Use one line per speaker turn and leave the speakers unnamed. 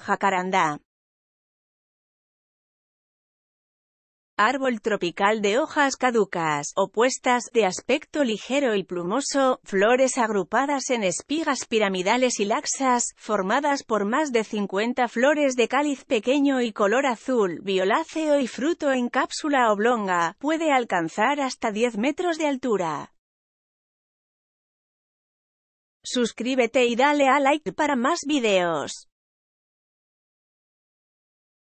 Jacarandá.
árbol tropical de hojas caducas, opuestas, de aspecto ligero y plumoso, flores agrupadas en espigas piramidales y laxas, formadas por más de 50 flores de cáliz pequeño y color azul, violáceo y fruto en cápsula oblonga, puede alcanzar hasta 10 metros de altura. Suscríbete y dale a like para más videos.